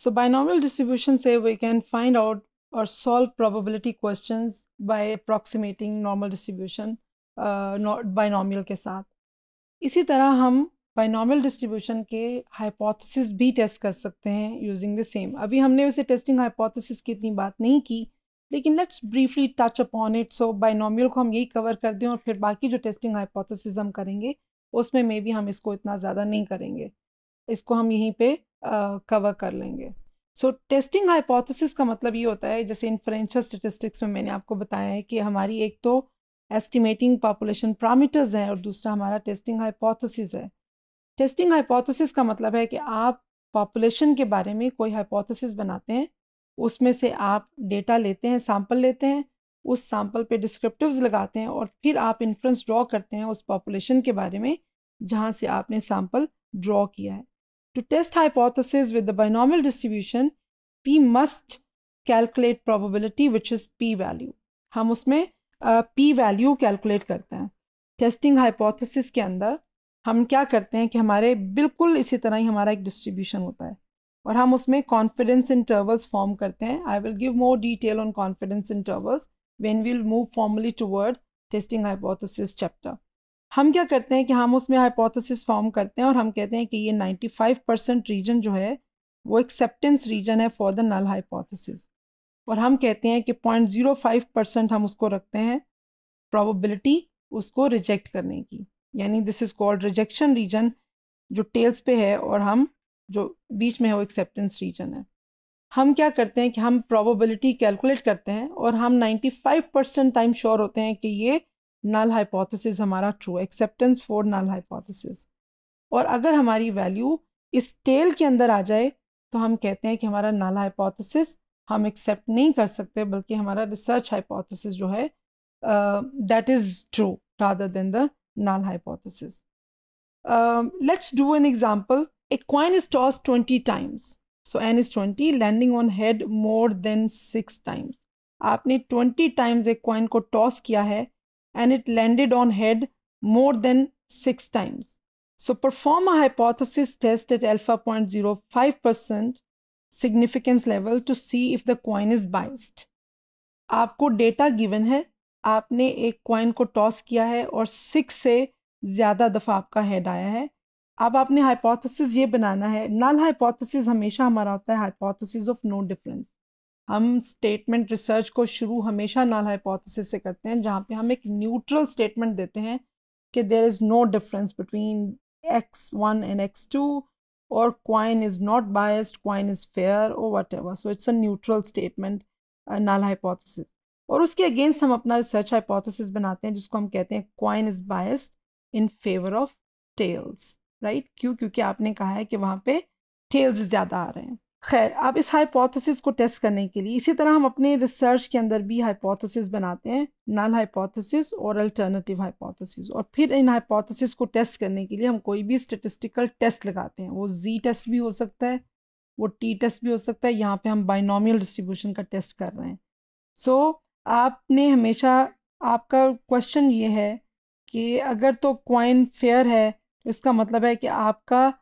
So binomial distribution say we can find out or solve probability questions by approximating normal distribution binomial uh, के साथ इसी तरह हम binomial distribution के hypothesis भी टेस्ट कर सकते हैं यूजिंग द सेम अभी हमने वैसे टेस्टिंग हाइपोथेसिस की इतनी बात नहीं की लेकिन let's briefly touch upon it so binomial को हम यही कवर कर दें और फिर बाकी जो टेस्टिंग हाइपोथेसिस हम करेंगे उसमें मे भी हम इसको इतना ज़्यादा नहीं करेंगे इसको हम यहीं पे कवर कर लेंगे सो टेस्टिंग हाइपोथेसिस का मतलब ये होता है जैसे इन्फ्रेंशियल स्टेटिस्टिक्स में मैंने आपको बताया है कि हमारी एक तो एस्टिमेटिंग पॉपुलेशन पैरामीटर्स हैं और दूसरा हमारा टेस्टिंग हाइपोथेसिस है टेस्टिंग हाइपोथेसिस का मतलब है कि आप पॉपुलेशन के बारे में कोई हाइपोथेसिस बनाते हैं उसमें से आप डेटा लेते हैं सैंपल लेते हैं उस सैंपल पे डिस्क्रिप्टिव्स लगाते हैं और फिर आप इन्फ्रेंस ड्रॉ करते हैं उस पॉपुलेशन के बारे में जहाँ से आपने सैंपल ड्रॉ किया है To test hypothesis with the binomial distribution, we must calculate probability which is p value. हम उसमें p value calculate karte hain testing hypothesis ke andar hum kya karte hain ki hamare bilkul isi tarah hi hamara ek distribution hota hai aur hum usme confidence intervals form karte hain i will give more detail on confidence intervals when we'll move formally toward testing hypothesis chapter. हम क्या करते हैं कि हम उसमें hypothesis form करते हैं और हम कहते हैं कि ये 95 परसेंट रीजन जो है वो एक्सेप्टेंस रीजन है फॉर द नल हाइपोथेसिस और हम कहते हैं कि 0.05 परसेंट हम उसको रखते हैं प्रोबेबिलिटी उसको रिजेक्ट करने की यानी this is called rejection region जो टेल्स पे है और हम जो बीच में है वो एक्सेप्टेंस रीजन है हम क्या करते हैं कि हम प्रॉबिलिटी कैलकुलेट करते हैं और हम फाइव परसेंट टाइम श्योर होते हैं कि ये नल हाइपोथेसिस हमारा true acceptance for null hypothesis और अगर हमारी वैल्यू इस टेल के अंदर आ जाए तो हम कहते हैं कि हमारा नल हाइपोथेसिस हम एक्सेप्ट नहीं कर सकते बल्कि हमारा रिसर्च हाइपोथेसिस जो है that is true rather than the null hypothesis let's do an an a coin is toss tossed 20 times. So n is 20, landing on head more than 6 आपने 20 times एक क्वाइन को टॉस किया है and it landed on head more than six times. So perform a hypothesis test at alpha 0.05% significance level to see if the coin is biased. आपको data given है आपने एक coin को toss किया है और सिक्स से ज़्यादा दफ़ा आपका हेड आया है अब आपने हाइपोथेसिस ये बनाना है नल हाइपोथेसिस हमेशा हमारा होता है हाइपोथेसिस ऑफ नो डिफरेंस हम स्टेटमेंट रिसर्च को शुरू हमेशा नाल हाइपोथेसिस से करते हैं जहाँ पे हम एक न्यूट्रल स्टेटमेंट देते हैं कि there is no difference between X one and X two और coin is not biased coin is fair और whatever so it's a neutral statement null hypothesis और उसके अगेंस्ट हम अपना रिसर्च हाइपोथेसिस बनाते हैं जिसको हम कहते हैं coin is biased in favour of tails right क्यों क्योंकि आपने कहा है कि वहाँ पे टेल्स ज़्यादा आ रहे हैं खैर अब इस हाइपोथेसिस को टेस्ट करने के लिए इसी तरह हम अपने रिसर्च के अंदर भी हाइपोथेसिस बनाते हैं नल हाइपोथेसिस और अल्टरनेटिव हाइपोथेसिस और फिर इन हाइपोथेसिस को टेस्ट करने के लिए हम कोई भी स्टेटिस्टिकल टेस्ट लगाते हैं वो जी टेस्ट भी हो सकता है वो टी टेस्ट भी हो सकता है यहाँ पे हम बाइनोमियल डिस्ट्रीब्यूशन का टेस्ट कर रहे हैं सो so, आपने हमेशा आपका क्वेश्चन ये है कि अगर तो क्वाइन फेयर है तो इसका मतलब है कि आपका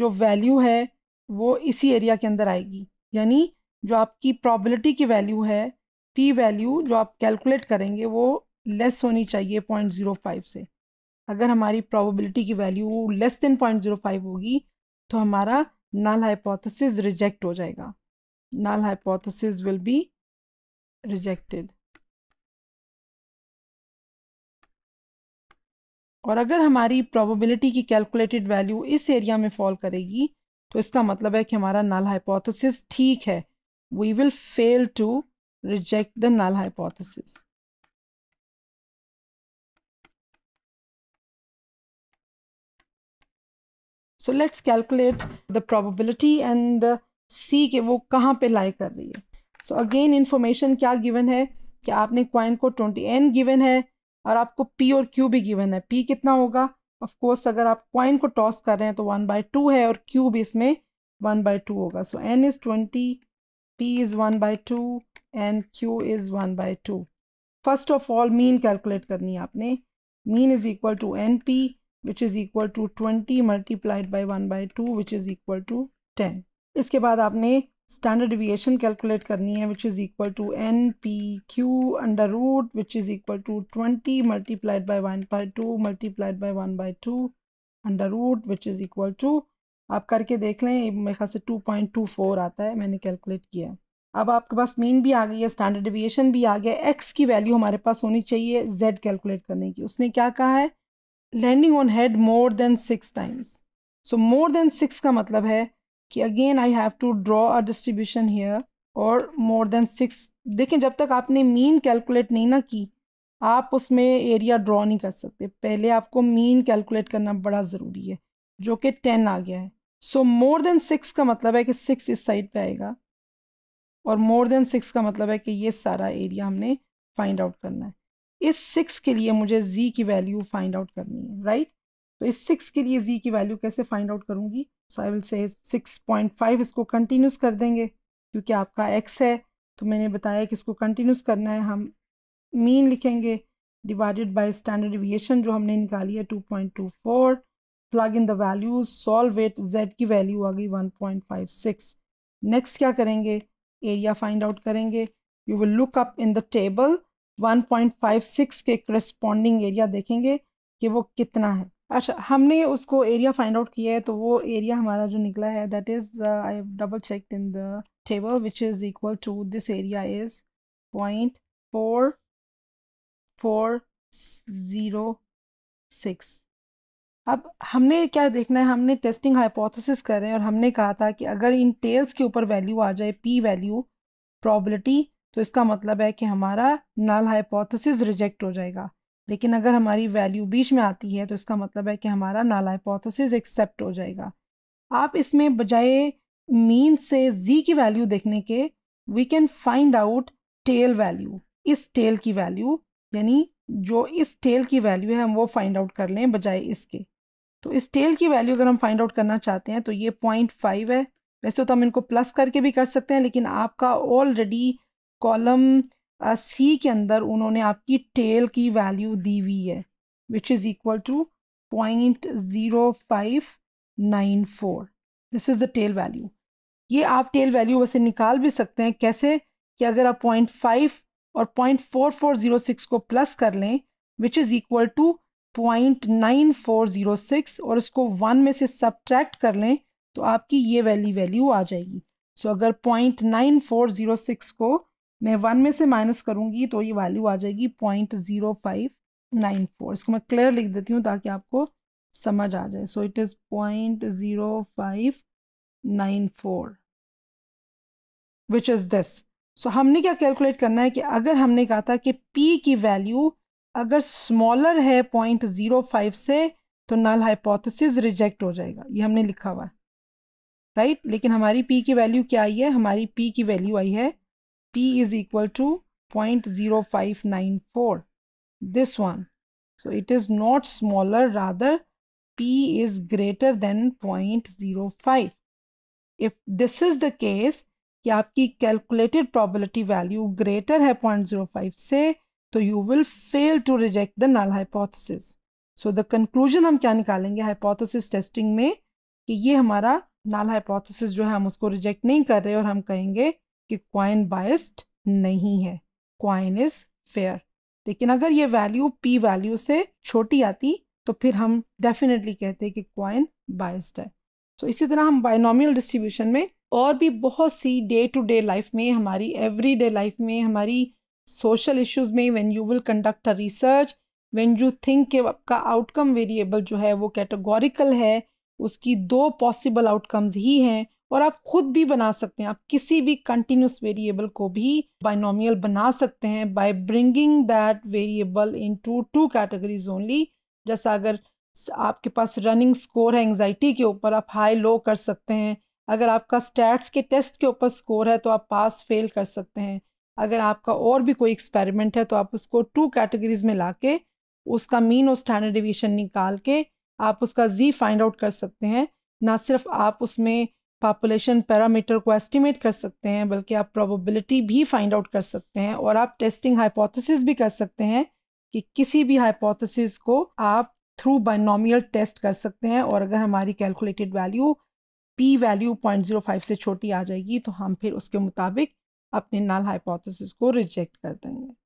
जो वैल्यू है वो इसी एरिया के अंदर आएगी यानी जो आपकी प्रॉबिलिटी की वैल्यू है पी वैल्यू जो आप कैलकुलेट करेंगे वो लेस होनी चाहिए पॉइंट ज़ीरो फाइव से अगर हमारी प्रॉबिलिटी की value less than point zero five होगी तो हमारा नाल हाइपोथेसिस रिजेक्ट हो जाएगा नाल हाइपोथेसिस विल बी रिजेक्टेड और अगर हमारी प्रोबेबिलिटी की कैलकुलेटेड वैल्यू इस एरिया में फॉल करेगी तो इसका मतलब है कि हमारा नल हाइपोथेसिस ठीक है we will fail to reject the null hypothesis so let's calculate the probability and see के वो कहाँ पे लाई कर रही है सो अगेन इंफॉर्मेशन क्या गिवन है कि आपने क्वाइन को ट्वेंटी एन गिवन है और आपको पी और क्यू भी गिवन है पी कितना होगा ऑफ कोर्स अगर आप क्वाइन को टॉस कर रहे हैं तो वन बाई टू है और क्यूब इसमें वन बाई टू होगा so N is twenty P is one by two and Q is one by two first of all mean calculate करनी है आपने mean is equal to N P which is equal to twenty multiplied by one by two which is equal to ten इसके बाद आपने standard deviation calculate करनी है which is equal to N P Q under root which is equal to twenty multiplied by one by two multiplied by one by two under root which is equal to आप करके देख लें मेरे ख्याल से two point two four आता है मैंने कैलकुलेट किया है अब आपके पास मीन भी आ गई है स्टैंडर्ड डिविएशन भी आ गया एक्स की वैल्यू हमारे पास होनी चाहिए जेड कैलकुलेट करने की उसने क्या कहा है landing on head more than six times so more than six का मतलब है कि again I have to draw a distribution here और मोर देन सिक्स देखें जब तक आपने मीन कैलकुलेट नहीं ना की आप उसमें एरिया ड्रॉ नहीं कर सकते पहले आपको मीन कैलकुलेट करना बड़ा ज़रूरी है जो कि टेन आ गया है सो मोर देन सिक्स का मतलब है कि सिक्स इस साइड पे आएगा और मोर देन सिक्स का मतलब है कि ये सारा एरिया हमने फाइंड आउट करना है इस सिक्स के लिए मुझे जी की वैल्यू फाइंड आउट करनी है राइट right? तो इस सिक्स के लिए जी की वैल्यू कैसे फाइंड आउट करूँगी सो आई विल से 6.5 इसको कंटिन्यूस कर देंगे क्योंकि आपका एक्स है तो मैंने बताया कि इसको कंटिन्यूस करना है हम मीन लिखेंगे डिवाइडेड बाय स्टैंडर्ड डिविएशन जो हमने निकाली है 2.24 plug in the values solve it Z की वैल्यू आ गई 1.56 नेक्स्ट क्या करेंगे एरिया फाइंड आउट करेंगे you will look up in the table 1.56 के करस्पॉन्डिंग एरिया देखेंगे कि वो कितना है अच्छा हमने उसको एरिया फाइंड आउट किया है तो वो एरिया हमारा जो निकला है that is I double check in the table which is equal to this area is point four four zero six अब हमने क्या देखना है हमने टेस्टिंग हाइपोथेसिस कर रहे हैं और हमने कहा था कि अगर इन टेल्स के ऊपर वैल्यू आ जाए पी वैल्यू प्रॉबलिटी तो इसका मतलब है कि हमारा नल हाइपोथेसिस रिजेक्ट हो जाएगा लेकिन अगर हमारी वैल्यू बीच में आती है तो इसका मतलब है कि हमारा नाला हाइपोथेसिस एक्सेप्ट हो जाएगा आप इसमें बजाय मीन से जी की वैल्यू देखने के we can find out tail value इस टेल की वैल्यू यानी जो इस टेल की वैल्यू है हम वो फाइंड आउट कर लें बजाय इसके तो इस टेल की वैल्यू अगर हम फाइंड आउट करना चाहते हैं तो ये पॉइंट फाइव है वैसे तो हम इनको प्लस करके भी कर सकते हैं लेकिन आपका ऑलरेडी कॉलम सी के अंदर उन्होंने आपकी टेल की वैल्यू दी हुई है which is equal to point zero five nine four this is the tail value ये आप टेल वैल्यू वैसे निकाल भी सकते हैं कैसे कि अगर आप पॉइंट फाइव और point four four zero six को प्लस कर लें which is equal to point nine four zero six और इसको वन में से सब्ट्रैक्ट कर लें तो आपकी ये वैली वैल्यू आ जाएगी सो so, अगर point nine four zero six को मैं वन में से माइनस करूँगी तो ये वैल्यू आ जाएगी point zero five nine four इसको मैं क्लियर लिख देती हूँ ताकि आपको समझ आ जाए so it is point zero five nine four which is this so हमने क्या कैलकुलेट करना है कि अगर हमने कहा था कि पी की वैल्यू अगर स्मॉलर है पॉइंट ज़ीरो फाइव से तो नल हाइपोथेसिस रिजेक्ट हो जाएगा ये हमने लिखा हुआ है राइट लेकिन हमारी पी की वैल्यू क्या आई है हमारी पी की वैल्यू आई है P is equal to 0.0594. This one. So it is not smaller, rather P is greater than 0.05. If this is the case, कि आपकी कैलकुलेटेड प्रॉबिलिटी वैल्यू ग्रेटर है 0.05 से तो you will fail to reject the null hypothesis so the conclusion हम क्या निकालेंगे hypothesis testing में कि ये हमारा नल हाइपोथेसिस जो है हम उसको रिजेक्ट नहीं कर रहे और हम कहेंगे कि क्वाइन बायस्ड नहीं है क्वाइन इज फेयर लेकिन अगर ये वैल्यू पी वैल्यू से छोटी आती तो फिर हम डेफिनेटली कहते हैं कि क्वाइन बायस्ड है सो so, इसी तरह हम बायनॉमियल डिस्ट्रीब्यूशन में और भी बहुत सी डे टू डे लाइफ में हमारी एवरी डे लाइफ में हमारी सोशल इश्यूज़ में when you will conduct a research when you think के आपका आउटकम वेरिएबल जो है वो कैटेगोरिकल है उसकी दो पॉसिबल आउटकम्स ही हैं और आप खुद भी बना सकते हैं आप किसी भी कंटिन्यूस वेरिएबल को भी बाइनोमियल बना सकते हैं by bringing that variable into two categories only जैसा अगर आपके पास रनिंग स्कोर है एंगजाइटी के ऊपर आप हाई लो कर सकते हैं अगर आपका स्टैट्स के टेस्ट के ऊपर स्कोर है तो आप पास फेल कर सकते हैं अगर आपका और भी कोई एक्सपेरिमेंट है तो आप उसको टू कैटेगरीज में ला के उसका मीन और स्टैंडर्ड डिविशन निकाल के आप उसका जी फाइंड आउट कर सकते हैं ना सिर्फ आप उसमें पॉपुलेशन पैरामीटर को एस्टिमेट कर सकते हैं बल्कि आप प्रोबेबिलिटी भी फाइंड आउट कर सकते हैं और आप टेस्टिंग हाइपोथेसिस भी कर सकते हैं कि किसी भी हाइपोथेसिस को आप थ्रू बाइनोमियल टेस्ट कर सकते हैं और अगर हमारी calculated value P value point zero five से छोटी आ जाएगी तो हम फिर उसके मुताबिक अपने नल हाइपोथेसिस को रिजेक्ट कर देंगे